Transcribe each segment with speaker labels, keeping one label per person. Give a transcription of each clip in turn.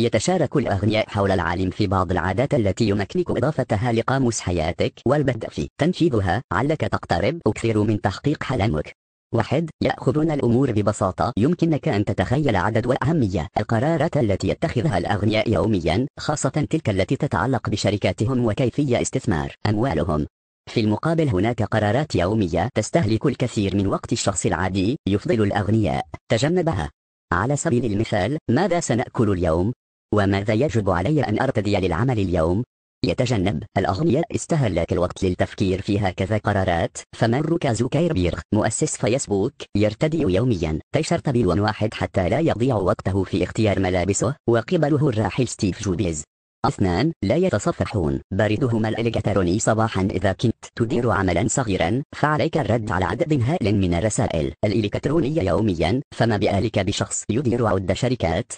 Speaker 1: يتشارك الأغنياء حول العالم في بعض العادات التي يمكنك إضافتها لقاموس حياتك والبدء في تنفيذها علك تقترب أكثر من تحقيق حلمك واحد يأخذون الأمور ببساطة يمكنك أن تتخيل عدد وأهمية القرارات التي يتخذها الأغنياء يوميا خاصة تلك التي تتعلق بشركاتهم وكيفية استثمار أموالهم في المقابل هناك قرارات يومية تستهلك الكثير من وقت الشخص العادي يفضل الأغنياء تجنبها على سبيل المثال ماذا سنأكل اليوم؟ وماذا يجب علي أن أرتدي للعمل اليوم؟ يتجنب الأغنياء استهلك الوقت للتفكير في هكذا قرارات فمارك زوكيربيرغ مؤسس فيسبوك يرتدي يوميا تيشرت بلون واحد حتى لا يضيع وقته في اختيار ملابسه وقبله الراحل ستيف جوبيز اثنان لا يتصفحون باردهما الإلكتروني صباحا إذا كنت تدير عملا صغيرا فعليك الرد على عدد هائل من الرسائل الإلكترونية يوميا فما بآلك بشخص يدير عدة شركات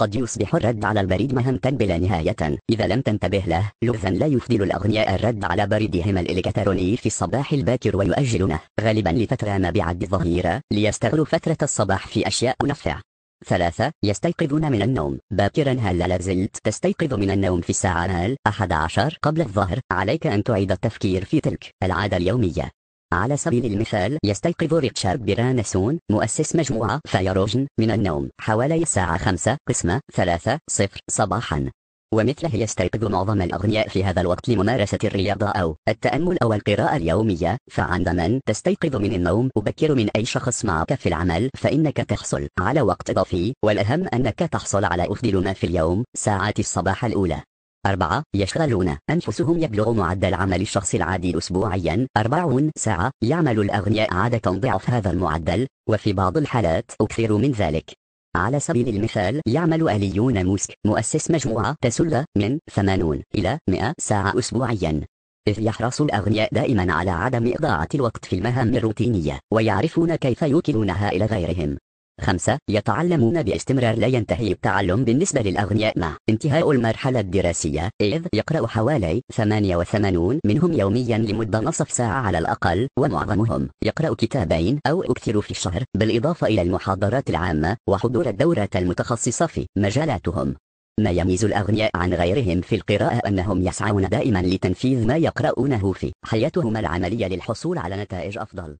Speaker 1: قد يصبح الرد على البريد مهمة بلا نهاية إذا لم تنتبه له لغزا لا يفضل الأغنياء الرد على بريدهم الإلكتروني في الصباح الباكر ويؤجلونه غالبا لفترة ما بعد الظهيرة ليستغلوا فترة الصباح في أشياء نفع ثلاثة يستيقظون من النوم باكرا هل لا زلت تستيقظ من النوم في الساعة 11 قبل الظهر عليك أن تعيد التفكير في تلك العادة اليومية على سبيل المثال يستيقظ ريتشارد برانسون مؤسس مجموعة فيروجن من النوم حوالي الساعة 5 قسمة 3 صفر صباحا ومثله يستيقظ معظم الأغنياء في هذا الوقت لممارسة الرياضة أو التأمل أو القراءة اليومية فعندما تستيقظ من النوم أبكر من أي شخص معك في العمل فإنك تحصل على وقت إضافي والأهم أنك تحصل على أفضل ما في اليوم ساعات الصباح الأولى أربعة يشغلون أنفسهم يبلغ معدل عمل الشخص العادي أسبوعيا 40 ساعة يعمل الأغنياء عادة ضعف هذا المعدل وفي بعض الحالات أكثر من ذلك على سبيل المثال يعمل أليون موسك مؤسس مجموعة تسلة من 80 إلى 100 ساعة أسبوعيا إذ يحرص الأغنياء دائما على عدم إضاعة الوقت في المهام الروتينية ويعرفون كيف يوكلونها إلى غيرهم خمسة يتعلمون باستمرار لا ينتهي التعلم بالنسبة للأغنياء مع انتهاء المرحلة الدراسية إذ يقرأ حوالي 88 منهم يوميا لمدة نصف ساعة على الأقل ومعظمهم يقرأ كتابين أو أكثر في الشهر بالإضافة إلى المحاضرات العامة وحضور الدورات المتخصصة في مجالاتهم ما يميز الأغنياء عن غيرهم في القراءة أنهم يسعون دائما لتنفيذ ما يقرؤونه في حياتهم العملية للحصول على نتائج أفضل